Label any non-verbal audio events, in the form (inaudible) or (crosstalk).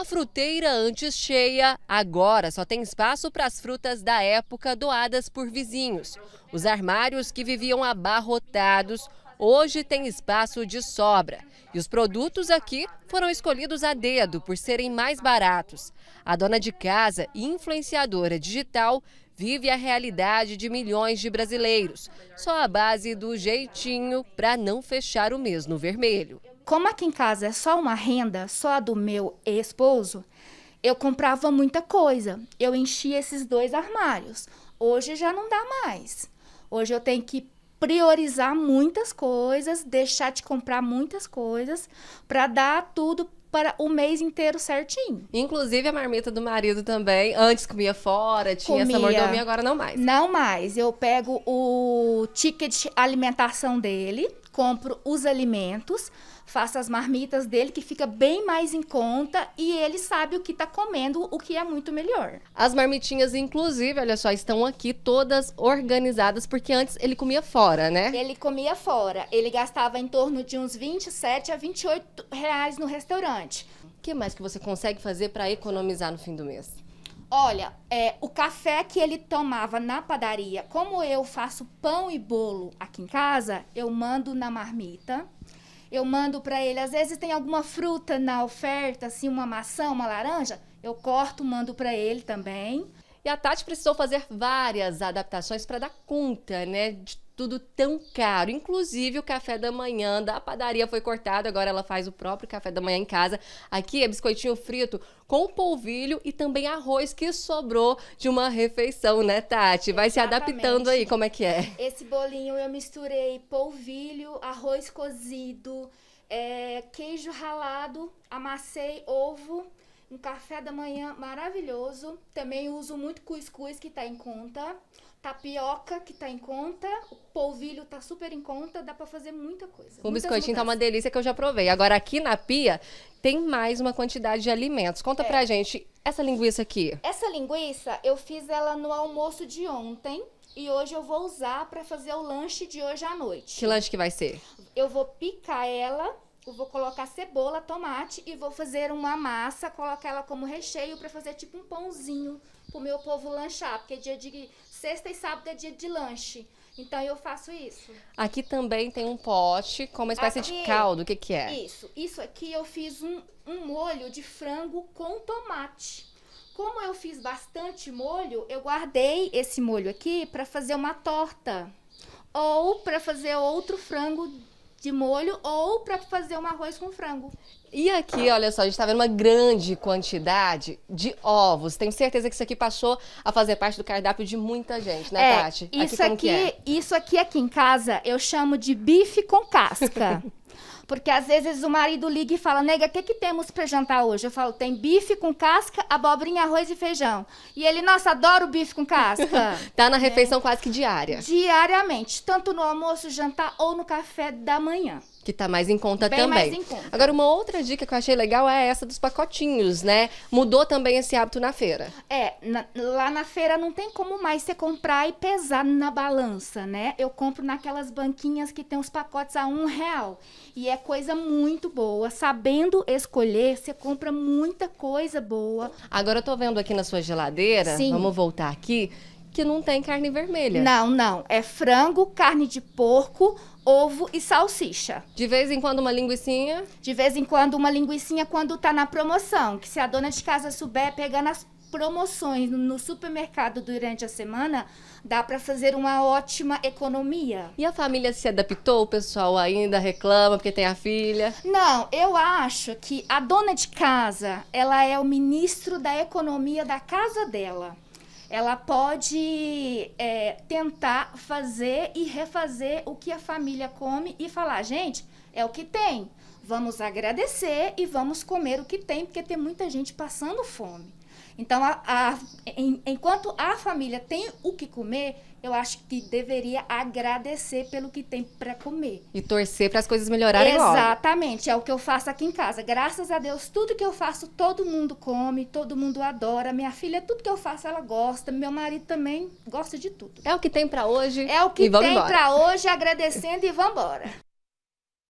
A fruteira antes cheia, agora só tem espaço para as frutas da época doadas por vizinhos. Os armários que viviam abarrotados hoje têm espaço de sobra. E os produtos aqui foram escolhidos a dedo por serem mais baratos. A dona de casa e influenciadora digital vive a realidade de milhões de brasileiros, só a base do jeitinho para não fechar o mês no vermelho. Como aqui em casa é só uma renda, só a do meu esposo, eu comprava muita coisa. Eu enchia esses dois armários. Hoje já não dá mais. Hoje eu tenho que priorizar muitas coisas, deixar de comprar muitas coisas para dar tudo para o mês inteiro certinho. Inclusive a marmita do marido também. Antes comia fora, tinha comia. essa mordomia, agora não mais. Não mais. Eu pego o ticket alimentação dele compro os alimentos, faço as marmitas dele, que fica bem mais em conta e ele sabe o que está comendo, o que é muito melhor. As marmitinhas, inclusive, olha só, estão aqui todas organizadas, porque antes ele comia fora, né? Ele comia fora. Ele gastava em torno de uns 27 a 28 reais no restaurante. O que mais que você consegue fazer para economizar no fim do mês? Olha, é, o café que ele tomava na padaria, como eu faço pão e bolo aqui em casa, eu mando na marmita. Eu mando para ele, às vezes tem alguma fruta na oferta, assim, uma maçã, uma laranja, eu corto, mando para ele também. E a Tati precisou fazer várias adaptações para dar conta, né, de tudo tão caro. Inclusive o café da manhã da padaria foi cortado, agora ela faz o próprio café da manhã em casa. Aqui é biscoitinho frito com polvilho e também arroz que sobrou de uma refeição, né, Tati? Vai Exatamente. se adaptando aí, como é que é? Esse bolinho eu misturei polvilho, arroz cozido, é, queijo ralado, amassei ovo, um café da manhã maravilhoso. Também uso muito cuscuz que tá em conta tapioca que tá em conta, o polvilho tá super em conta, dá para fazer muita coisa. O biscoitinho mudanças. tá uma delícia que eu já provei. Agora aqui na pia tem mais uma quantidade de alimentos. Conta é. pra gente essa linguiça aqui. Essa linguiça eu fiz ela no almoço de ontem. E hoje eu vou usar para fazer o lanche de hoje à noite. Que lanche que vai ser? Eu vou picar ela eu vou colocar cebola, tomate e vou fazer uma massa, colocar ela como recheio para fazer tipo um pãozinho pro meu povo lanchar, porque é dia de Sexta e sábado é dia de lanche. Então eu faço isso. Aqui também tem um pote com uma espécie aqui, de caldo. O que, que é? Isso. Isso aqui eu fiz um, um molho de frango com tomate. Como eu fiz bastante molho, eu guardei esse molho aqui para fazer uma torta ou para fazer outro frango de molho ou para fazer um arroz com frango. E aqui, olha só, a gente está vendo uma grande quantidade de ovos. Tenho certeza que isso aqui passou a fazer parte do cardápio de muita gente, né, é, Tati? Aqui, isso aqui, é? isso aqui aqui em casa eu chamo de bife com casca. (laughs) Porque às vezes o marido liga e fala, nega, o que, que temos para jantar hoje? Eu falo, tem bife com casca, abobrinha, arroz e feijão. E ele, nossa, adoro bife com casca. (laughs) tá na né? refeição é. quase que diária. Diariamente, tanto no almoço, jantar ou no café da manhã. Que tá mais em conta Bem também. Mais em conta. Agora, uma outra dica que eu achei legal é essa dos pacotinhos, né? Mudou também esse hábito na feira. É, na, lá na feira não tem como mais você comprar e pesar na balança, né? Eu compro naquelas banquinhas que tem os pacotes a um real. E é coisa muito boa. Sabendo escolher, você compra muita coisa boa. Agora eu tô vendo aqui na sua geladeira, Sim. vamos voltar aqui, que não tem carne vermelha. Não, não. É frango, carne de porco, ovo e salsicha. De vez em quando uma linguiçinha? De vez em quando uma linguiçinha quando tá na promoção, que se a dona de casa souber pegar nas promoções no supermercado durante a semana, dá para fazer uma ótima economia. E a família se adaptou? O pessoal ainda reclama porque tem a filha? Não, eu acho que a dona de casa, ela é o ministro da economia da casa dela ela pode é, tentar fazer e refazer o que a família come e falar, gente, é o que tem. Vamos agradecer e vamos comer o que tem, porque tem muita gente passando fome. Então, a, a, em, enquanto a família tem o que comer, eu acho que deveria agradecer pelo que tem para comer. E torcer para as coisas melhorarem Exatamente, logo. é o que eu faço aqui em casa. Graças a Deus, tudo que eu faço, todo mundo come, todo mundo adora. Minha filha, tudo que eu faço, ela gosta. Meu marido também gosta de tudo. É o que tem para hoje. É o que tem para hoje, agradecendo e vamos embora.